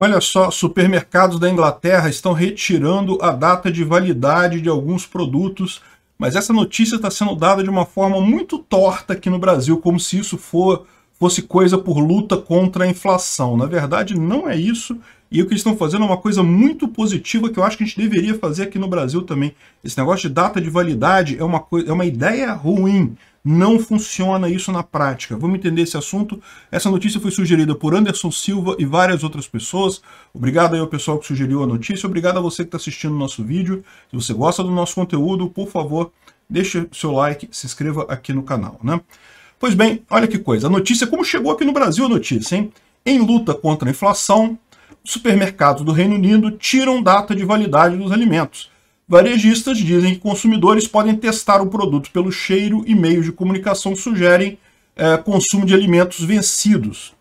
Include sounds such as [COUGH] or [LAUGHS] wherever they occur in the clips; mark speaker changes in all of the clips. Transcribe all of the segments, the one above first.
Speaker 1: Olha só, supermercados da Inglaterra estão retirando a data de validade de alguns produtos, mas essa notícia está sendo dada de uma forma muito torta aqui no Brasil, como se isso for, fosse coisa por luta contra a inflação. Na verdade, não é isso, e o que eles estão fazendo é uma coisa muito positiva que eu acho que a gente deveria fazer aqui no Brasil também. Esse negócio de data de validade é uma, é uma ideia ruim, não funciona isso na prática. Vamos entender esse assunto. Essa notícia foi sugerida por Anderson Silva e várias outras pessoas. Obrigado aí ao pessoal que sugeriu a notícia. Obrigado a você que está assistindo o nosso vídeo. Se você gosta do nosso conteúdo, por favor, deixe seu like, se inscreva aqui no canal. Né? Pois bem, olha que coisa. A notícia, como chegou aqui no Brasil a notícia, hein? Em luta contra a inflação, supermercados do Reino Unido tiram data de validade dos alimentos. Varejistas dizem que consumidores podem testar o produto pelo cheiro e meios de comunicação sugerem é, consumo de alimentos vencidos.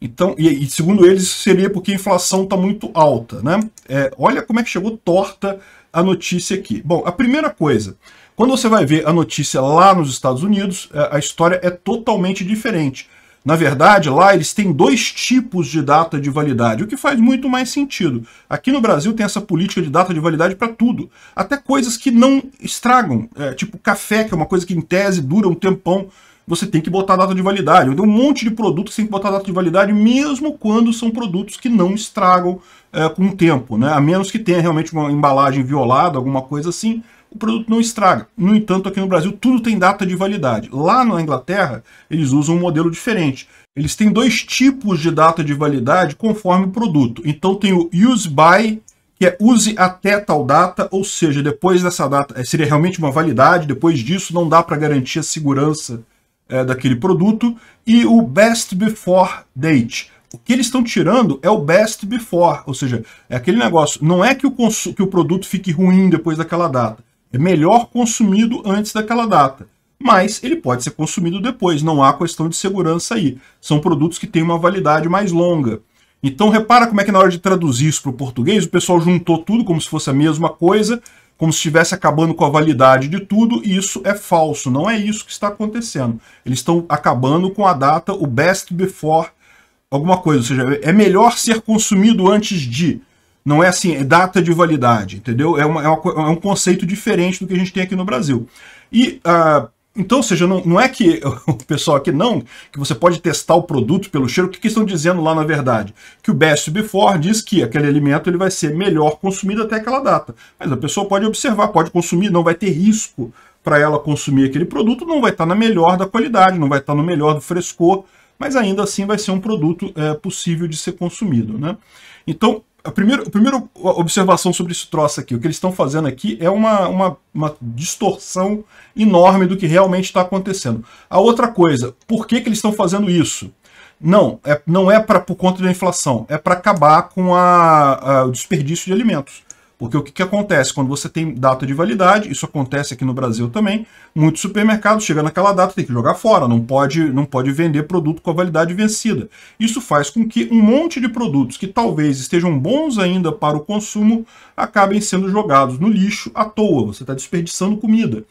Speaker 1: Então, e, e, segundo eles, seria porque a inflação está muito alta. Né? É, olha como é que chegou torta a notícia aqui. Bom, a primeira coisa, quando você vai ver a notícia lá nos Estados Unidos, é, a história é totalmente diferente. Na verdade, lá eles têm dois tipos de data de validade, o que faz muito mais sentido. Aqui no Brasil tem essa política de data de validade para tudo, até coisas que não estragam, é, tipo café, que é uma coisa que em tese dura um tempão, você tem que botar data de validade. Tem um monte de produtos que tem que botar data de validade, mesmo quando são produtos que não estragam é, com o tempo, né? a menos que tenha realmente uma embalagem violada, alguma coisa assim, o produto não estraga. No entanto, aqui no Brasil, tudo tem data de validade. Lá na Inglaterra, eles usam um modelo diferente. Eles têm dois tipos de data de validade conforme o produto. Então, tem o use by, que é use até tal data, ou seja, depois dessa data, eh, seria realmente uma validade, depois disso não dá para garantir a segurança é, daquele produto, e o best before date, o que eles estão tirando é o best before, ou seja, é aquele negócio, não é que o, que o produto fique ruim depois daquela data, é melhor consumido antes daquela data. Mas ele pode ser consumido depois, não há questão de segurança aí. São produtos que têm uma validade mais longa. Então repara como é que na hora de traduzir isso para o português, o pessoal juntou tudo como se fosse a mesma coisa, como se estivesse acabando com a validade de tudo, e isso é falso, não é isso que está acontecendo. Eles estão acabando com a data, o best before, alguma coisa, ou seja, é melhor ser consumido antes de. Não é assim, é data de validade, entendeu? É, uma, é, uma, é um conceito diferente do que a gente tem aqui no Brasil. E uh, então, ou seja, não, não, é que [LAUGHS] o pessoal aqui não, que você pode testar o produto pelo cheiro. O que, que estão dizendo lá na verdade? Que o best before diz que aquele alimento ele vai ser melhor consumido até aquela data. Mas a pessoa pode observar, pode consumir, não vai ter risco para ela consumir aquele produto, não vai estar tá na melhor da qualidade, não vai estar tá no melhor do frescor, mas ainda assim vai ser um produto é, possível de ser consumido. Né? Então, a primeira, a primeira observação sobre esse troço aqui, o que eles estão fazendo aqui é uma, uma, uma distorção enorme do que realmente está acontecendo. A outra coisa, por que, que eles estão fazendo isso? Não, é, não é pra, por conta da inflação, é para acabar com a, a, o desperdício de alimentos. Porque o que, que, acontece? Quando você tem data de validade, isso acontece aqui no Brasil também, muitos supermercados chegando naquela data tem que jogar fora, não pode, não pode vender produto com a validade vencida. Isso faz com que um monte de produtos que talvez estejam bons ainda para o consumo acabem sendo jogados no lixo à toa, você está desperdiçando comida.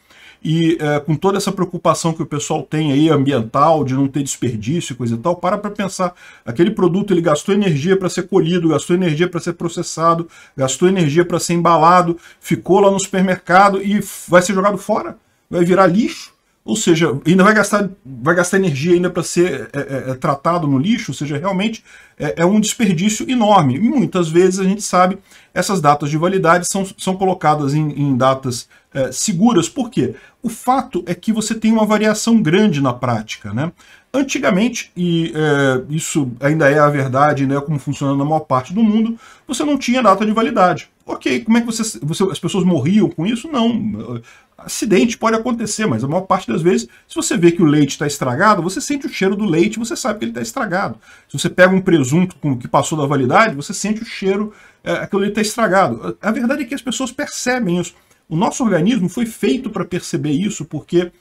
Speaker 1: E é, com toda essa preocupação que o pessoal tem aí ambiental, de não ter desperdício e coisa e tal, para para pensar. Aquele produto ele gastou energia para ser colhido, gastou energia para ser processado, gastou energia para para ser embalado, ficou lá no supermercado e vai ser jogado fora, vai virar lixo. Ou seja, ainda vai gastar, vai gastar energia ainda para ser é, é, é, tratado no lixo, ou seja, realmente é, é, um desperdício enorme. E muitas vezes a gente sabe essas datas de validade são, são colocadas em, em datas é, seguras. Por quê? O fato é que você tem uma variação grande na prática. Né? Antigamente, e é, isso ainda é a verdade, né, como funciona na maior parte do mundo, você não tinha data de validade. Ok, como é que você, você as pessoas morriam com isso? Não. Acidente pode acontecer, mas a maior parte das vezes, se você vê que o leite está estragado, você sente o cheiro do leite, você sabe que ele está estragado. Se você pega um presunto com, que passou da validade, você sente o cheiro, é, aquele leite está estragado. A, a verdade é que as pessoas percebem isso. O nosso organismo foi feito para perceber isso, porque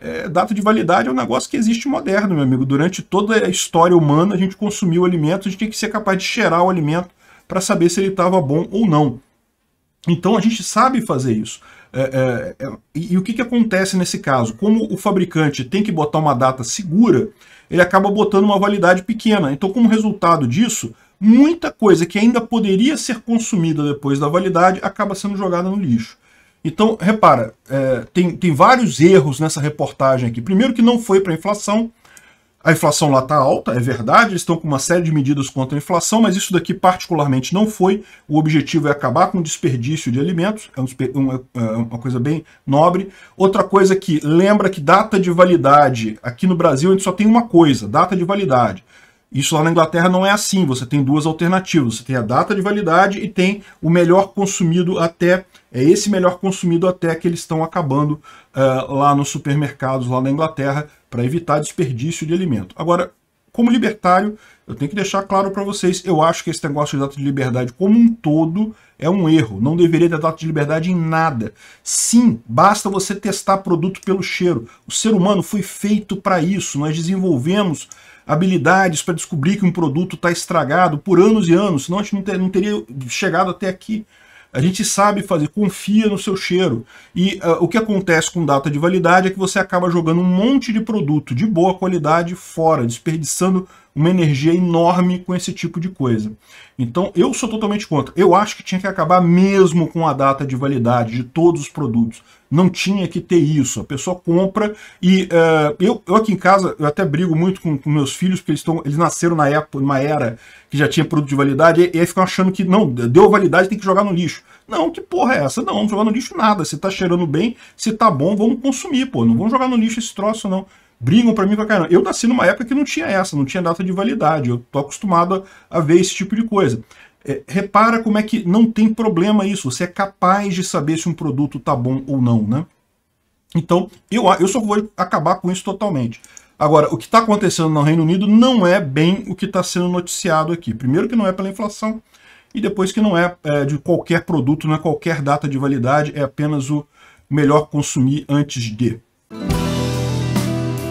Speaker 1: é, data de validade é um negócio que existe moderno, meu amigo. Durante toda a história humana, a gente consumiu alimentos, a gente tem que ser capaz de cheirar o alimento para saber se ele estava bom ou não. Então a gente sabe fazer isso. É, é, é, e, e, o que, que acontece nesse caso? Como o fabricante tem que botar uma data segura, ele acaba botando uma validade pequena. Então, como resultado disso, muita coisa que ainda poderia ser consumida depois da validade acaba sendo jogada no lixo. Então, repara, é, tem, tem vários erros nessa reportagem aqui. Primeiro que não foi para a inflação. A inflação lá está alta, é verdade, eles estão com uma série de medidas contra a inflação, mas isso daqui particularmente não foi. O objetivo é acabar com o desperdício de alimentos, é, um, é, é uma coisa bem nobre. Outra coisa que lembra que data de validade, aqui no Brasil a gente só tem uma coisa, data de validade. Isso lá na Inglaterra não é assim. Você tem duas alternativas. Você tem a data de validade e tem o melhor consumido até. É esse melhor consumido até que eles estão acabando uh, lá nos supermercados, lá na Inglaterra, para evitar desperdício de alimento. Agora, como libertário, eu tenho que deixar claro para vocês, eu acho que esse negócio de data de liberdade como um todo é um erro. Não deveria ter data de liberdade em nada. Sim, basta você testar produto pelo cheiro. O ser humano foi feito para isso. Nós desenvolvemos habilidades para descobrir que um produto está estragado por anos e anos, senão a gente não, ter, não teria chegado até aqui. A gente sabe fazer, confia no seu cheiro. E uh, o que acontece com data de validade é que você acaba jogando um monte de produto de boa qualidade fora, desperdiçando uma energia enorme com esse tipo de coisa. Então eu sou totalmente contra. Eu acho que tinha que acabar mesmo com a data de validade de todos os produtos. Não tinha que ter isso. A pessoa compra e uh, eu, eu aqui em casa eu até brigo muito com, com meus filhos porque eles, tão, eles nasceram na época, numa era que já tinha produto de validade e, aí ficam achando que não, deu validade tem que jogar no lixo. Não, que porra é essa? Não, não jogar no lixo nada. Se tá cheirando bem, se tá bom, vamos consumir, pô. Não vamos jogar no lixo esse troço não brigam para mim pra caramba. Eu nasci numa época que não tinha essa, não tinha data de validade. Eu tô acostumado a, a ver esse tipo de coisa. É, repara como é que não tem problema isso. Você é capaz de saber se um produto tá bom ou não, né? Então, eu, eu só vou acabar com isso totalmente. Agora, o que está acontecendo no Reino Unido não é bem o que está sendo noticiado aqui. Primeiro que não é pela inflação, e depois que não é, é de qualquer produto, não é qualquer data de validade, é apenas o melhor consumir antes de.